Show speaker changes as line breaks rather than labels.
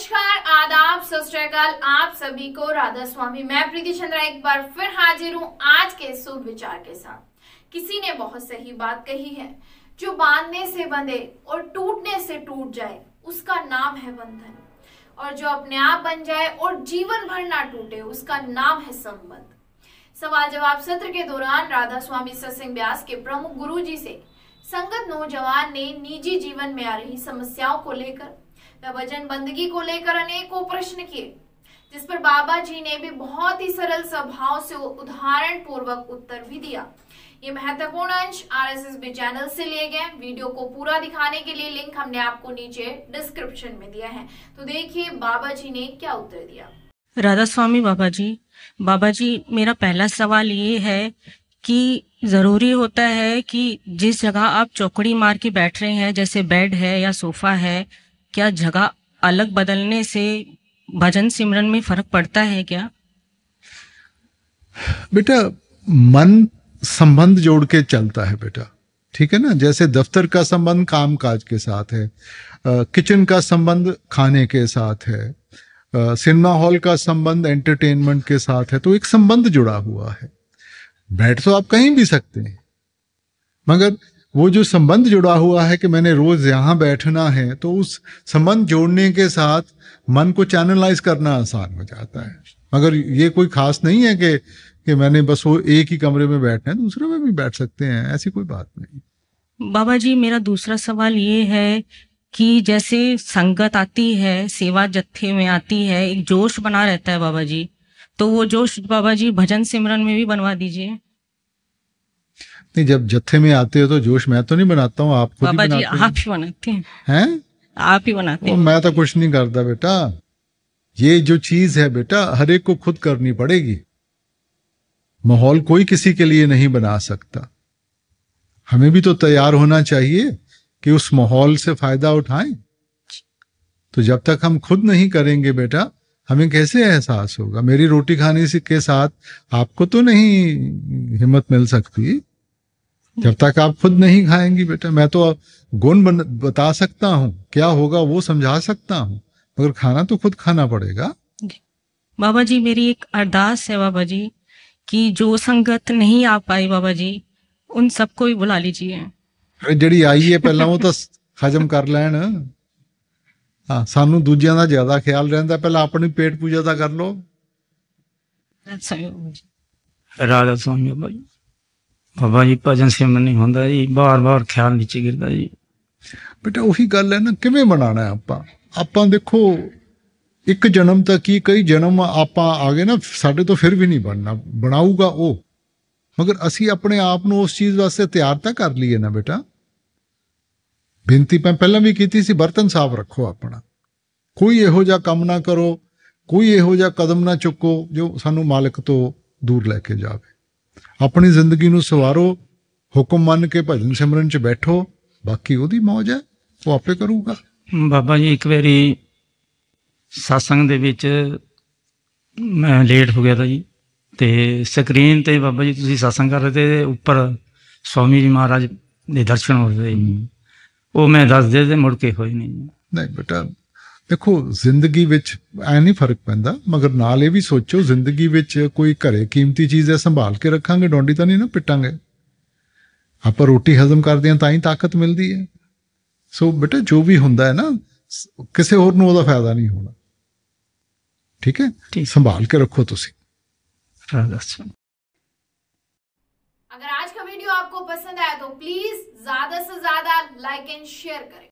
नमस्कार आदाब सस्काल आप सभी को राधा स्वामी मैं प्रीति चंद्रा एक बार फिर हाजिर हूँ आज के शुभ विचार के साथ किसी ने बहुत सही बात कही है जो बांधने से बंधे और टूटने से टूट जाए उसका नाम है बंधन और जो अपने आप बन जाए और जीवन भर ना टूटे उसका नाम है संबंध सवाल जवाब सत्र के दौरान राधा स्वामी सत्संग व्यास के प्रमुख गुरु जी से संगत नौजवान ने निजी जीवन में आ रही समस्याओं को लेकर भजन बंदगी को लेकर अनेकों प्रश्न किए जिस पर बाबा जी ने भी बहुत ही सरल स्वभाव से उदाहरण पूर्वक उत्तर भी दिया ये महत्वपूर्ण अंश आर एस चैनल से लिए गए वीडियो को पूरा दिखाने के लिए लिंक हमने आपको नीचे डिस्क्रिप्शन में दिया है तो देखिए बाबा जी ने क्या उत्तर दिया
राधा स्वामी बाबा जी बाबा जी मेरा पहला सवाल ये है कि ज़रूरी होता है कि जिस जगह आप चौकड़ी मार के बैठ रहे हैं जैसे बेड है या सोफा है क्या जगह अलग बदलने से भजन सिमरन में फर्क पड़ता है क्या
बेटा मन संबंध जोड़ के चलता है बेटा ठीक है ना जैसे दफ्तर का संबंध काम काज के साथ है किचन का संबंध खाने के साथ है सिनेमा हॉल का संबंध एंटरटेनमेंट के साथ है तो एक संबंध जुड़ा हुआ है बैठ तो आप कहीं भी सकते हैं मगर वो जो संबंध जुड़ा हुआ है कि मैंने रोज यहाँ बैठना है तो उस संबंध जोड़ने के साथ मन को चैनलाइज करना आसान हो जाता है मगर ये कोई खास नहीं है कि कि मैंने बस वो एक ही कमरे में बैठना है दूसरे में भी बैठ सकते हैं ऐसी कोई बात नहीं
बाबा जी मेरा दूसरा सवाल ये है कि जैसे संगत आती है सेवा जत्थे में आती है एक जोश बना रहता है बाबा जी तो वो जोश बाबा जी भजन सिमरन में भी बनवा दीजिए
नहीं जब जत्थे में आते हो तो जोश मैं तो नहीं बनाता हूँ आप खुद बनाते आप ही बनाते हैं आप ही बनाते हैं मैं तो कुछ नहीं करता बेटा ये जो चीज है बेटा हर एक को खुद करनी पड़ेगी माहौल कोई किसी के लिए नहीं बना सकता हमें भी तो तैयार होना चाहिए कि उस माहौल से फायदा उठाएं तो जब तक हम खुद नहीं करेंगे बेटा हमें कैसे एहसास होगा मेरी रोटी खाने से के साथ आपको तो नहीं हिम्मत मिल सकती जब तक आप खुद नहीं खाएंगी बेटा मैं तो गुण बता सकता हूँ क्या होगा वो समझा सकता हूँ मगर खाना तो खुद खाना पड़ेगा
बाबा जी मेरी एक अरदास है बाबा जी कि जो संगत नहीं आ पाई बाबा जी उन सबको ही बुला लीजिए
ਜਿਹੜੀ ਆਈ ਹੈ ਪਹਿਲਾਂ ਉਹ ਤਾਂ ਹਜਮ ਕਰ ਲੈਣ ਹਾਂ का ਦੂਜਿਆਂ ਦਾ ਜ਼ਿਆਦਾ ਖਿਆਲ ਰਹਿੰਦਾ ਪਹਿਲਾਂ ਆਪਣੀ ਪੇਟ ਪੂਜਾ ਦਾ ਕਰ ਲਓ
ਰਾਧਾ ਸਵਾਮੀ ਬਾਬਾ ਜੀ ਬਾਬਾ ਜੀ ਭਜਨ ਸਿਮਰਨ ਨਹੀਂ ਹੁੰਦਾ ਜੀ ਬਾਰ-ਬਾਰ ਖਿਆਲ
ਨੀਚੇ ਗਿਰਦਾ ਜੀ ਬੇਟਾ ਉਹੀ ਗੱਲ ਹੈ ਨਾ ਕਿਵੇਂ ਬਣਾਣਾ ਆਪਾਂ ਆਪਾਂ ਦੇਖੋ ਇੱਕ ਜਨਮ ਤਾਂ ਕੀ ਕਈ ਜਨਮ ਆਪਾਂ ਆਗੇ ਨਾ ਸਾਡੇ ਤੋਂ ਫਿਰ ਵੀ ਨਹੀਂ ਬਣਨਾ ਬਣਾਊਗਾ ਉਹ ਮਗਰ ਅਸੀਂ ਆਪਣੇ ਆਪ ਨੂੰ ਉਸ ਚੀਜ਼ ਵਾਸਤੇ ਤਿਆਰ ਤਾਂ ਕਰ ਲਈਏ ਨਾ ਬੇਟਾ ਬੇਨਤੀ ਮੈਂ ਪਹਿਲਾਂ ਵੀ ਕੀਤੀ ਸੀ ਬਰਤਨ ਸਾਫ਼ ਰੱਖੋ ਆਪਣਾ ਕੋਈ ਇਹੋ ਜਿਹਾ ਕੰਮ ਨਾ ਕਰੋ ਕੋਈ ਇਹੋ ਜਿਹਾ ਕਦਮ ਨਾ ਚੁੱਕੋ ਜੋ ਸਾਨੂੰ ਮਾਲਕ ਤੋਂ ਦੂਰ ਲੈ ਕੇ ਜਾਵੇ ਆਪਣੀ ਜ਼ਿੰਦਗੀ ਨੂੰ ਸਵਾਰੋ ਹੁਕਮ ਮੰਨ ਕੇ ਭਜਨ ਸਿਮਰਨ 'ਚ ਬੈਠੋ ਬਾਕੀ ਉਹਦੀ ਮੌਜ ਹੈ ਉਹ ਆਪੇ ਕਰੂਗਾ
ਬਾਬਾ ਜੀ ਇੱਕ ਵਾਰੀ satsang ਦੇ ਵਿੱਚ ਮੈਂ ਲੇਟ ਹੋ ਗਿਆ ਤਾਂ ਜੀ ਤੇ ਸਕਰੀਨ ਤੇ ਬਾਬਾ ਜੀ ਤੁਸੀਂ satsang ਕਰ ਰਹੇ ਤੇ ਉੱਪਰ ਸਵਾਮੀ ਜੀ ਮਹਾਰਾਜ ਦੇ ਦਰਸ਼ਨ ਹੋ ਰਹੇ ਉਹ ਮੈਂ ਦੱਸ ਦੇ ਦੇ ਮੁੜ ਕੇ ਹੋਈ ਨਹੀਂ ਨਹੀਂ ਬੇਟਾ
ਦੇਖੋ ਜ਼ਿੰਦਗੀ ਵਿੱਚ ਐ ਨਹੀਂ ਫਰਕ ਪੈਂਦਾ ਮਗਰ ਨਾਲ ਇਹ ਵੀ ਸੋਚੋ ਜ਼ਿੰਦਗੀ ਵਿੱਚ ਕੋਈ ਘਰੇ ਕੀਮਤੀ ਚੀਜ਼ ਐ ਸੰਭਾਲ ਕੇ ਰੱਖਾਂਗੇ ਡੋਂਡੀ ਤਾਂ ਨਹੀਂ ਨਾ ਪਿੱਟਾਂਗੇ ਆਪਾਂ ਰੋਟੀ ਹਜ਼ਮ ਕਰਦੇ ਹਾਂ ਤਾਂ ਹੀ ਤਾਕਤ ਮਿਲਦੀ ਹੈ ਸੋ ਬੇਟਾ ਜੋ ਵੀ ਹੁੰਦਾ ਹੈ ਨਾ ਕਿਸੇ ਹੋਰ ਨੂੰ ਉਹਦਾ ਫਾਇਦਾ ਨਹੀਂ ਹੋਣਾ ਠੀਕ ਹੈ ਸੰਭਾਲ ਕੇ ਰੱਖੋ ਤੁਸੀਂ राजस्थान
अगर आज का वीडियो आपको पसंद आया तो प्लीज ज्यादा से ज्यादा लाइक एंड शेयर करें